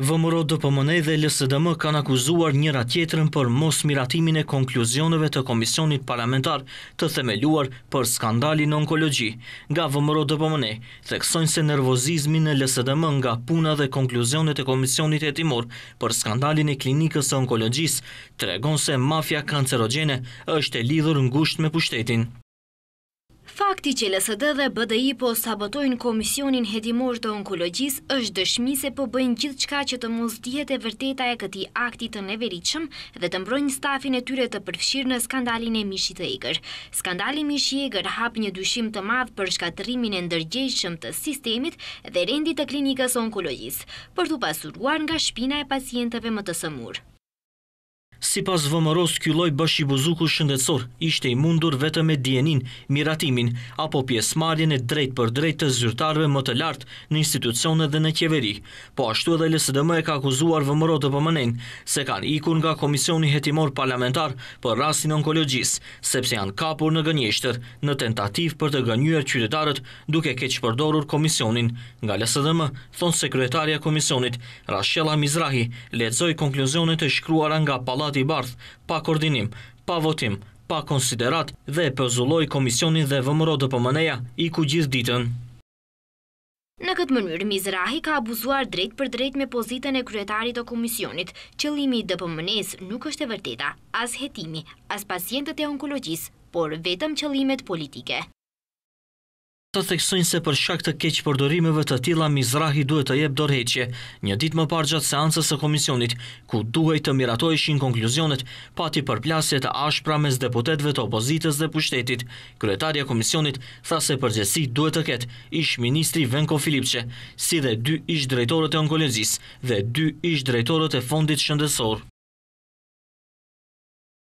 Vëmëro DPMN dhe LSDM kanë akuzuar njëra tjetërën për mos miratimin e konkluzioneve të Komisionit Parlamentar të themeluar për skandalin në onkologi. Nga Vëmëro DPMN, theksojnë se nervozizmin e LSDM nga puna dhe konkluzionet e Komisionit e Timor për skandalin e klinikës e onkologjis, tregon se mafia kancerogene është e lidhur gusht me pushtetin. Fakti që LSD dhe BDI po sabotojnë Komisionin hedimor të Onkologjis është dëshmi se po bëjnë gjithë qka që të mos dihet e vërteta e këti akti të neveriqëm dhe të mbrojnë stafin e tyre të përfshirë në skandalin e Mishit Eger. Skandalin Mishit Eger hap një dushim të madhë për shkatrimin e ndërgjeshëm të sistemit dhe rendit të klinikës onkologjis, për të pasuruar nga shpina e pacienteve më të sëmurë. Si pas vëmëros, kjo loj shëndetsor ishte i mundur vetë me djenin, miratimin, apo pjesmarjen e drejt për drejt të zyrtarve më të lartë në institucionet dhe në kjeveri. Po ashtu edhe LSDM e ka akuzuar vëmëro të pëmënen, se kanë ikur nga Komisioni Hetimor Parlamentar për rasin onkologjis, sepse janë kapur në gënjeshtër në tentativ për të gënjuer qytetarët duke keq përdorur Komisionin. Nga LSDM, thonë sekretarja Komisionit, Rashela Mizrahi, lecoj konkluzionet e shkruara nga deputati i bardh, pa koordinim, pa votim, pa konsiderat dhe e pëzulloj komisionin dhe vëmëro dë pëmëneja i ku gjithë ditën. Në këtë mënyrë, Mizrahi ka abuzuar drejt për drejt me pozitën e kryetarit o komisionit, qëlimi i dëpëmënes nuk është e vërteta, as hetimi, as pacientët e onkologjisë, por vetëm qëlimet politike të theksojnë se për shak të keqë përdorimeve të tila, Mizrahi duhet të jebë dorheqje, një dit më par gjatë seancës e komisionit, ku duhet të miratojshin konkluzionet, pati për plasje të ashpra mes deputetve të opozitës dhe pushtetit. Kryetarja komisionit tha se përgjësi duhet të ketë ish ministri Venko Filipqe, si dhe dy ish drejtorët e onkologjis dhe dy ish drejtorët e fondit shëndesor.